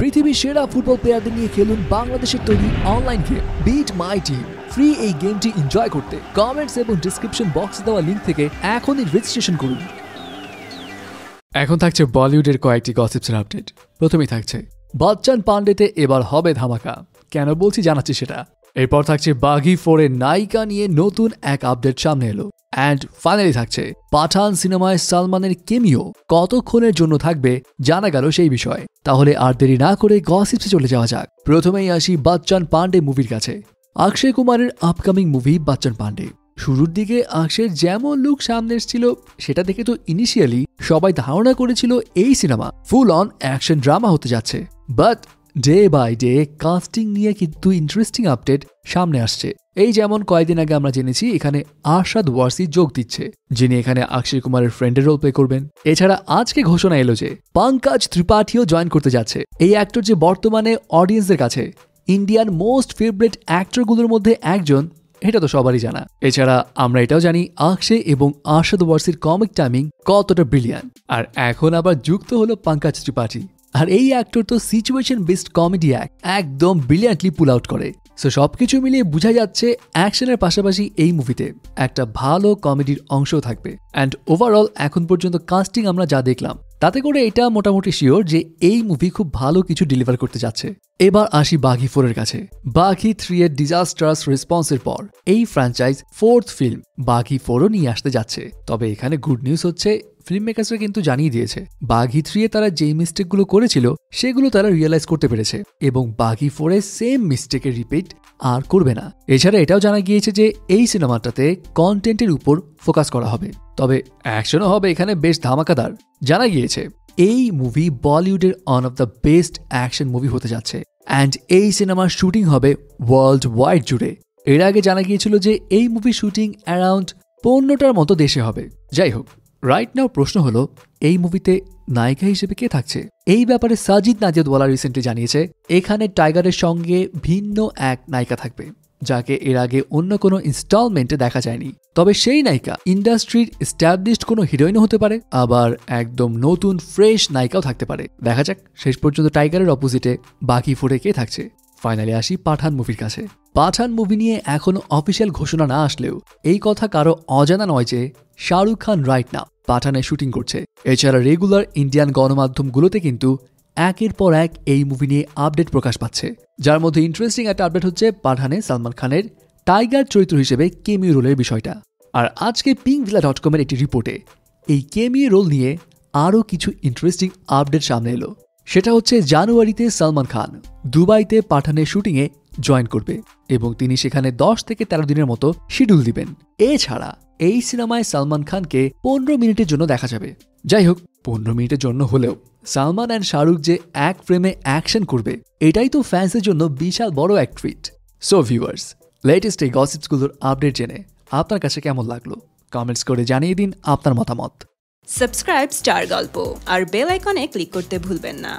পৃথিবীর সেরা ফুটবল প্লেয়ারদের নিয়ে খেলুন বাংলাদেশের তৈরি online game beat my team free এই গেমটি এনজয় করতে কমেন্টস এবং ডিসক্রিপশন বক্সে দেওয়া লিঙ্ক থেকে এখনই রেজিস্ট্রেশন করুন এখন থাকছে বলিউডের কয়েকটি গসিপসের আপডেট প্রথমেই থাকছে বচ্চন পান্ডেতে এবার হবে ধামাকা কেন বলছি জানাচ্ছি সেটা এরপর থাকছে বাঘি ফোরের নায়িকা নিয়ে নতুন এক আপডেট সামনে এলো অ্যান্ড ফাইনালি থাকছে পাঠান সিনেমায় সালমানের কেমিও কতক্ষণের জন্য থাকবে জানা গেল সেই বিষয়ে তাহলে আর দেরি না করে গসিপসে চলে যাওয়া যাক প্রথমেই আসি বাচ্চান পান্ডে মুভির কাছে অক্ষয় কুমারের আপকামিং মুভি বাচ্চান পান্ডে শুরুর দিকে আংশের যেমন লুক সামনে এসেছিল সেটা দেখে তো ইনিশিয়ালি সবাই ধারণা করেছিল এই cinema full on action drama হতে যাচ্ছে but day by day casting নিয়ে কিন্তু ইন্টারেস্টিং আপডেট সামনে আসছে এই যেমন কয়েকদিন আগে আমরা জেনেছি এখানে আরশাদ ওয়ার্সি যোগ দিচ্ছে যিনি এখানে আক্ষয় কুমারের ফ্রেন্ডের রোল প্লে করবেন এছাড়া আজকে ঘোষণা এলো যে পঙ্কাজ ত্রিপাঠীও জয়েন করতে যাচ্ছে এই অ্যাক্টর যে বর্তমানে অডিয়েন্সদের কাছে ইন্ডিয়ান মোস্ট ফেভারেট অ্যাক্টরগুলোর মধ্যে একজন এটা তো সবারই জানা এছাড়া আমরা এটাও জানি আক্ষে এবং আশাদ ওয়ার্সির কমিক টাইমিং কতটা ব্রিলিয়ান আর এখন আবার যুক্ত হলো পঙ্কাজ ত্রিপাঠী আর এই অ্যাক্টর তো সিচুয়েশন বেসড কমেডি অ্যাক্ট একদম ব্রিলিয়ান্টলি পুল আউট করে সো সব কিছু মিলিয়ে বোঝা যাচ্ছে অ্যাকশনের পাশাপাশি এই মুভিতে একটা ভালো কমেডির অংশও থাকবে অ্যান্ড ওভারঅল এখন পর্যন্ত কাস্টিং আমরা যা দেখলাম তাতে করে এটা মোটামুটি শিওর যে এই মুভি খুব ভালো কিছু ডেলিভার করতে যাচ্ছে এবার আসি বাঘি ফোরের কাছে বাঘি থ্রি এর ডিজাস্টার্স রেসপন্সের পর এই ফ্র্যাঞ্চাইজ ফোর্থ ফিল্ম বাঘি ফোরও নিয়ে আসতে যাচ্ছে তবে এখানে গুড নিউজ হচ্ছে ফিল্ম মেকার্সরা কিন্তু জানিয়ে দিয়েছে বাঘি থ্রিয়ে তারা যেই মিস্টেকগুলো করেছিল সেগুলো তারা রিয়েলাইজ করতে পেরেছে এবং বাঘি ফোরে সেম মিস্টেকের রিপিট আর করবে না এছাড়া এটাও জানা গিয়েছে যে এই সিনেমাটাতে কন্টেন্টের উপর ফোকাস করা হবে তবে অ্যাকশনও হবে এখানে বেশ ধামাকাদার জানা গিয়েছে এই মুভি বলিউডের one of the best action movie হতে যাচ্ছে অ্যান্ড এই সিনেমার শুটিং হবে ওয়ার্ল্ড ওয়াইড জুড়ে এর আগে জানা গিয়েছিল যে এই মুভি শুটিং অ্যারাউন্ড পনেরোটার মতো দেশে হবে যাই হোক রাইট নাও প্রশ্ন হলো এই মুভিতে নায়িকা হিসেবে কে থাকছে এই ব্যাপারে সাজিদ নাজিদওয়ালা রিসেন্টলি জানিয়েছে এখানে টাইগারের সঙ্গে ভিন্ন এক নায়িকা থাকবে যাকে এর আগে অন্য কোনো ইনস্টলমেন্টে দেখা যায়নি তবে সেই নায়িকা ইন্ডাস্ট্রির স্ট্যাবলিশড কোনো হিরোইনও হতে পারে আবার একদম নতুন ফ্রেশ নায়িকাও থাকতে পারে দেখা যাক শেষ পর্যন্ত টাইগারের অপোজিটে বাকি ফোরে কে থাকছে ফাইনালি আসি পাঠান মুভির কাছে পাঠান মুভি নিয়ে এখনও অফিসিয়াল ঘোষণা না আসলেও এই কথা কারো অজানা নয় যে শাহরুখ খান রাইট না পাঠানে শুটিং করছে এছাড়া রেগুলার ইন্ডিয়ান গণমাধ্যমগুলোতে কিন্তু একের পর এক এই মুভি নিয়ে আপডেট প্রকাশ পাচ্ছে যার মধ্যে ইন্টারেস্টিং একটা আপডেট হচ্ছে পাঠানে সালমান খানের টাইগার চরিত্র হিসেবে কেমিও রোলের বিষয়টা আর আজকে ভিলা ডট কমের একটি রিপোর্টে এই কেমিও রোল নিয়ে আরও কিছু ইন্টারেস্টিং আপডেট সামনে এলো সেটা হচ্ছে জানুয়ারিতে সালমান খান দুবাইতে পাঠানের শুটিংয়ে জয়েন করবে এবং তিনি সেখানে দশ থেকে তেরো দিনের মতো শিডিউল দিবেন এছাড়া এই সিনেমায় সালমান খানকে পনেরো মিনিটের জন্য দেখা যাবে যাই হোক পনেরো মিনিটের জন্য হলেও সালমান অ্যান্ড শাহরুখ যে এক ফ্রেমে অ্যাকশন করবে এটাই তো ফ্যান্সের জন্য বিশাল বড় এক ট্রিট সো ভিউয়ার্স লেটেস্ট এই গসিপসগুলোর আপডেট জেনে আপনার কাছে কেমন লাগলো কমেন্টস করে জানিয়ে দিন আপনার মতামত সাবস্ক্রাইব স্টার গল্প আর বেল আইকনে ক্লিক করতে ভুলবেন না